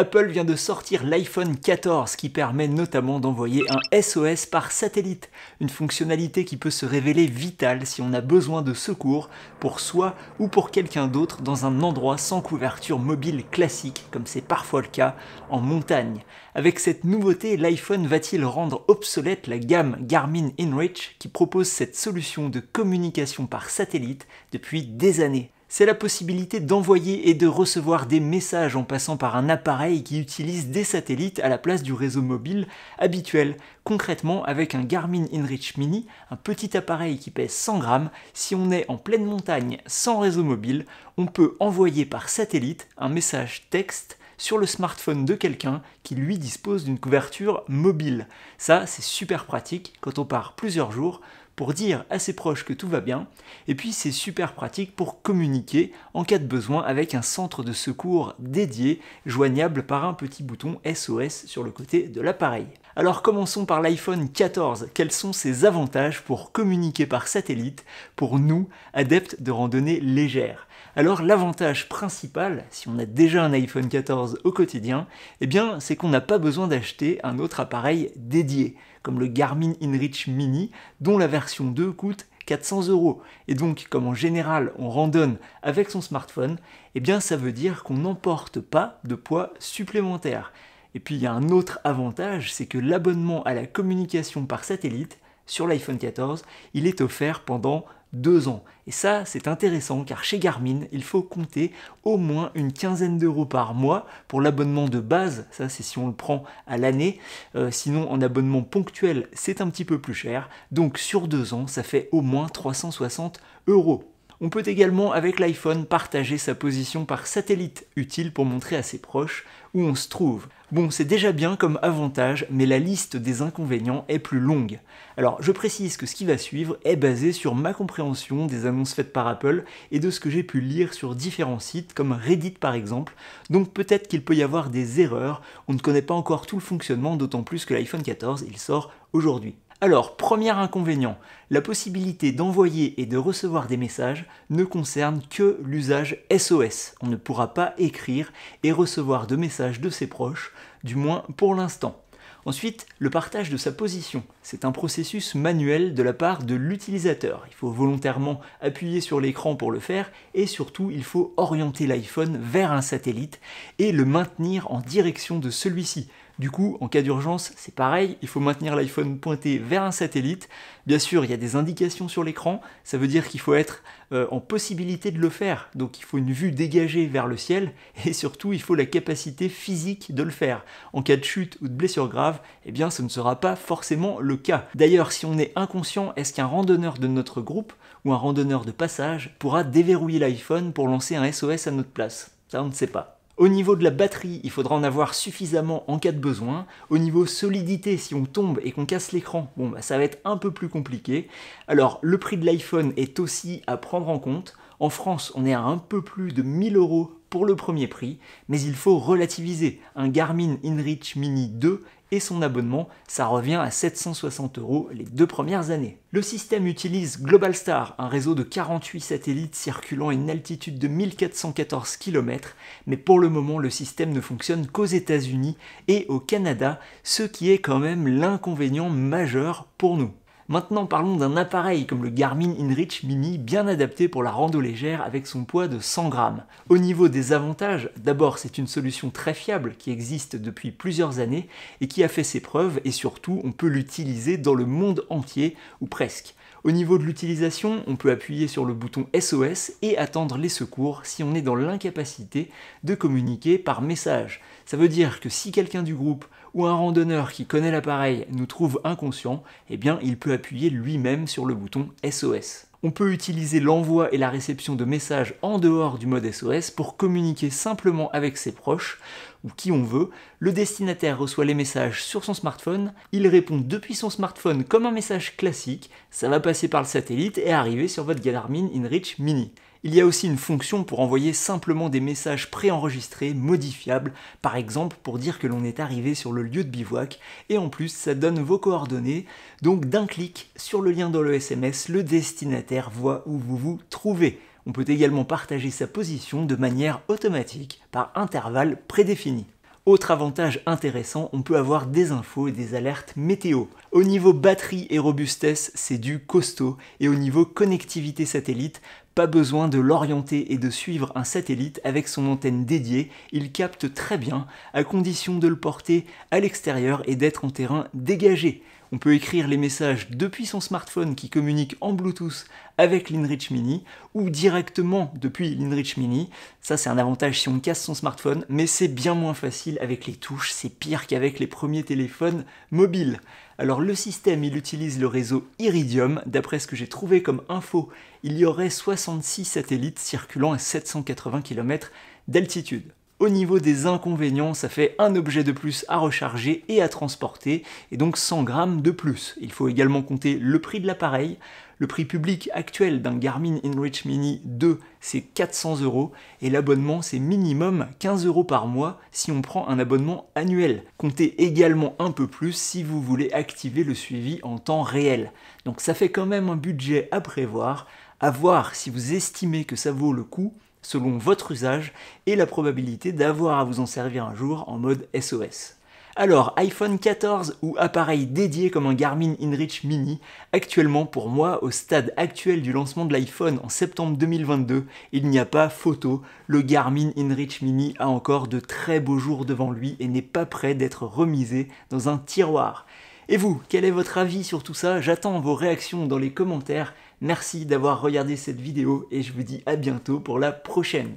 Apple vient de sortir l'iPhone 14 qui permet notamment d'envoyer un SOS par satellite, une fonctionnalité qui peut se révéler vitale si on a besoin de secours pour soi ou pour quelqu'un d'autre dans un endroit sans couverture mobile classique comme c'est parfois le cas en montagne. Avec cette nouveauté, l'iPhone va-t-il rendre obsolète la gamme Garmin InReach qui propose cette solution de communication par satellite depuis des années c'est la possibilité d'envoyer et de recevoir des messages en passant par un appareil qui utilise des satellites à la place du réseau mobile habituel. Concrètement, avec un Garmin InReach Mini, un petit appareil qui pèse 100 grammes, si on est en pleine montagne sans réseau mobile, on peut envoyer par satellite un message texte sur le smartphone de quelqu'un qui lui dispose d'une couverture mobile. Ça, c'est super pratique quand on part plusieurs jours pour dire à ses proches que tout va bien, et puis c'est super pratique pour communiquer en cas de besoin avec un centre de secours dédié, joignable par un petit bouton SOS sur le côté de l'appareil. Alors commençons par l'iPhone 14. Quels sont ses avantages pour communiquer par satellite pour nous, adeptes de randonnées légères Alors l'avantage principal, si on a déjà un iPhone 14 au quotidien, eh bien c'est qu'on n'a pas besoin d'acheter un autre appareil dédié, comme le Garmin InReach Mini, dont la version 2 coûte 400 euros. Et donc, comme en général on randonne avec son smartphone, eh bien ça veut dire qu'on n'emporte pas de poids supplémentaire. Et puis il y a un autre avantage, c'est que l'abonnement à la communication par satellite sur l'iPhone 14, il est offert pendant deux ans. Et ça, c'est intéressant car chez Garmin, il faut compter au moins une quinzaine d'euros par mois pour l'abonnement de base. Ça, c'est si on le prend à l'année. Euh, sinon, en abonnement ponctuel, c'est un petit peu plus cher. Donc, sur deux ans, ça fait au moins 360 euros. On peut également avec l'iPhone partager sa position par satellite, utile pour montrer à ses proches où on se trouve. Bon, c'est déjà bien comme avantage, mais la liste des inconvénients est plus longue. Alors, je précise que ce qui va suivre est basé sur ma compréhension des annonces faites par Apple et de ce que j'ai pu lire sur différents sites, comme Reddit par exemple, donc peut-être qu'il peut y avoir des erreurs, on ne connaît pas encore tout le fonctionnement, d'autant plus que l'iPhone 14, il sort aujourd'hui. Alors, premier inconvénient, la possibilité d'envoyer et de recevoir des messages ne concerne que l'usage SOS. On ne pourra pas écrire et recevoir de messages de ses proches, du moins pour l'instant. Ensuite, le partage de sa position. C'est un processus manuel de la part de l'utilisateur. Il faut volontairement appuyer sur l'écran pour le faire et surtout il faut orienter l'iPhone vers un satellite et le maintenir en direction de celui-ci. Du coup, en cas d'urgence, c'est pareil, il faut maintenir l'iPhone pointé vers un satellite. Bien sûr, il y a des indications sur l'écran, ça veut dire qu'il faut être euh, en possibilité de le faire. Donc il faut une vue dégagée vers le ciel et surtout il faut la capacité physique de le faire. En cas de chute ou de blessure grave, eh bien ce ne sera pas forcément le cas. D'ailleurs, si on est inconscient, est-ce qu'un randonneur de notre groupe ou un randonneur de passage pourra déverrouiller l'iPhone pour lancer un SOS à notre place Ça, on ne sait pas. Au niveau de la batterie, il faudra en avoir suffisamment en cas de besoin. Au niveau solidité, si on tombe et qu'on casse l'écran, bon bah ça va être un peu plus compliqué. Alors le prix de l'iPhone est aussi à prendre en compte. En France, on est à un peu plus de 1000 euros pour le premier prix, mais il faut relativiser. Un Garmin InReach Mini 2 et son abonnement, ça revient à 760 euros les deux premières années. Le système utilise Globalstar, un réseau de 48 satellites circulant à une altitude de 1414 km, mais pour le moment le système ne fonctionne qu'aux États-Unis et au Canada, ce qui est quand même l'inconvénient majeur pour nous. Maintenant parlons d'un appareil comme le Garmin InReach Mini bien adapté pour la rando légère avec son poids de 100 grammes. Au niveau des avantages, d'abord c'est une solution très fiable qui existe depuis plusieurs années et qui a fait ses preuves et surtout on peut l'utiliser dans le monde entier ou presque. Au niveau de l'utilisation, on peut appuyer sur le bouton SOS et attendre les secours si on est dans l'incapacité de communiquer par message. Ça veut dire que si quelqu'un du groupe ou un randonneur qui connaît l'appareil nous trouve inconscient, eh bien il peut appuyer lui-même sur le bouton SOS. On peut utiliser l'envoi et la réception de messages en dehors du mode SOS pour communiquer simplement avec ses proches ou qui on veut. Le destinataire reçoit les messages sur son smartphone, il répond depuis son smartphone comme un message classique, ça va passer par le satellite et arriver sur votre Galarmin InReach Mini. Il y a aussi une fonction pour envoyer simplement des messages préenregistrés, modifiables, par exemple pour dire que l'on est arrivé sur le lieu de bivouac, et en plus ça donne vos coordonnées, donc d'un clic sur le lien dans le SMS, le destinataire voit où vous vous trouvez. On peut également partager sa position de manière automatique, par intervalle prédéfini. Autre avantage intéressant, on peut avoir des infos et des alertes météo. Au niveau batterie et robustesse, c'est du costaud, et au niveau connectivité satellite, pas besoin de l'orienter et de suivre un satellite avec son antenne dédiée, il capte très bien, à condition de le porter à l'extérieur et d'être en terrain dégagé. On peut écrire les messages depuis son smartphone qui communique en Bluetooth avec l'Inrich Mini ou directement depuis l'Inrich Mini. Ça, c'est un avantage si on casse son smartphone, mais c'est bien moins facile avec les touches, c'est pire qu'avec les premiers téléphones mobiles. Alors le système, il utilise le réseau Iridium. D'après ce que j'ai trouvé comme info, il y aurait 66 satellites circulant à 780 km d'altitude. Au niveau des inconvénients, ça fait un objet de plus à recharger et à transporter, et donc 100 grammes de plus. Il faut également compter le prix de l'appareil. Le prix public actuel d'un Garmin Enrich Mini 2, c'est 400 euros, et l'abonnement, c'est minimum 15 euros par mois si on prend un abonnement annuel. Comptez également un peu plus si vous voulez activer le suivi en temps réel. Donc ça fait quand même un budget à prévoir, à voir si vous estimez que ça vaut le coup selon votre usage et la probabilité d'avoir à vous en servir un jour en mode SOS. Alors, iPhone 14 ou appareil dédié comme un Garmin InReach Mini, actuellement pour moi, au stade actuel du lancement de l'iPhone en septembre 2022, il n'y a pas photo, le Garmin InReach Mini a encore de très beaux jours devant lui et n'est pas prêt d'être remisé dans un tiroir. Et vous, quel est votre avis sur tout ça J'attends vos réactions dans les commentaires. Merci d'avoir regardé cette vidéo et je vous dis à bientôt pour la prochaine.